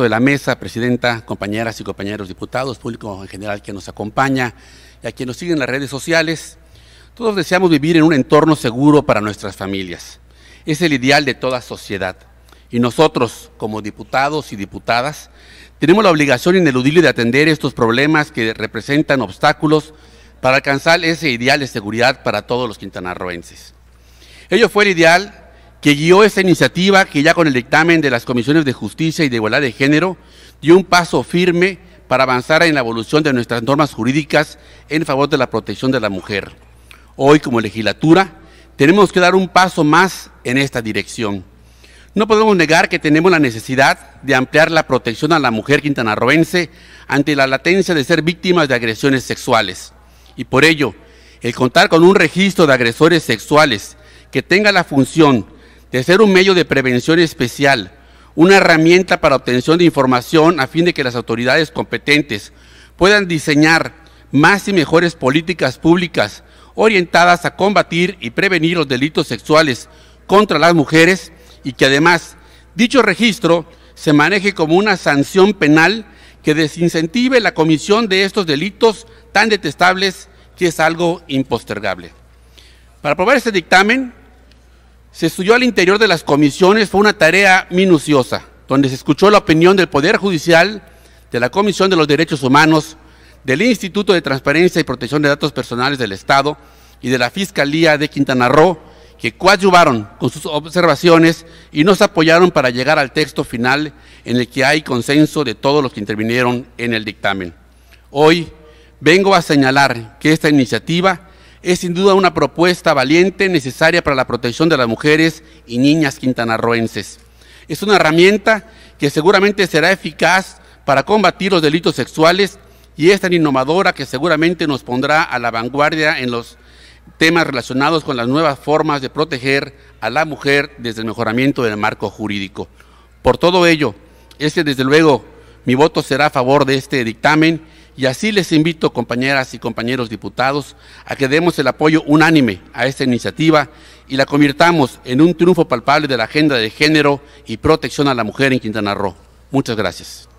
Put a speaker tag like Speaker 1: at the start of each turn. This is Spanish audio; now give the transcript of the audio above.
Speaker 1: de la mesa, presidenta, compañeras y compañeros diputados, público en general que nos acompaña y a quien nos sigue en las redes sociales, todos deseamos vivir en un entorno seguro para nuestras familias. Es el ideal de toda sociedad. Y nosotros, como diputados y diputadas, tenemos la obligación ineludible de atender estos problemas que representan obstáculos para alcanzar ese ideal de seguridad para todos los quintanarroenses. Ello fue el ideal que guió esta iniciativa que ya con el dictamen de las comisiones de justicia y de igualdad de género dio un paso firme para avanzar en la evolución de nuestras normas jurídicas en favor de la protección de la mujer. Hoy como legislatura tenemos que dar un paso más en esta dirección. No podemos negar que tenemos la necesidad de ampliar la protección a la mujer quintanarroense ante la latencia de ser víctimas de agresiones sexuales. Y por ello, el contar con un registro de agresores sexuales que tenga la función de ser un medio de prevención especial, una herramienta para obtención de información a fin de que las autoridades competentes puedan diseñar más y mejores políticas públicas orientadas a combatir y prevenir los delitos sexuales contra las mujeres y que además dicho registro se maneje como una sanción penal que desincentive la comisión de estos delitos tan detestables que es algo impostergable. Para aprobar este dictamen, se estudió al interior de las comisiones, fue una tarea minuciosa, donde se escuchó la opinión del Poder Judicial, de la Comisión de los Derechos Humanos, del Instituto de Transparencia y Protección de Datos Personales del Estado y de la Fiscalía de Quintana Roo, que coadyuvaron con sus observaciones y nos apoyaron para llegar al texto final en el que hay consenso de todos los que intervinieron en el dictamen. Hoy vengo a señalar que esta iniciativa es sin duda una propuesta valiente, necesaria para la protección de las mujeres y niñas quintanarroenses. Es una herramienta que seguramente será eficaz para combatir los delitos sexuales y es tan innovadora que seguramente nos pondrá a la vanguardia en los temas relacionados con las nuevas formas de proteger a la mujer desde el mejoramiento del marco jurídico. Por todo ello, es que desde luego mi voto será a favor de este dictamen y así les invito, compañeras y compañeros diputados, a que demos el apoyo unánime a esta iniciativa y la convirtamos en un triunfo palpable de la agenda de género y protección a la mujer en Quintana Roo. Muchas gracias.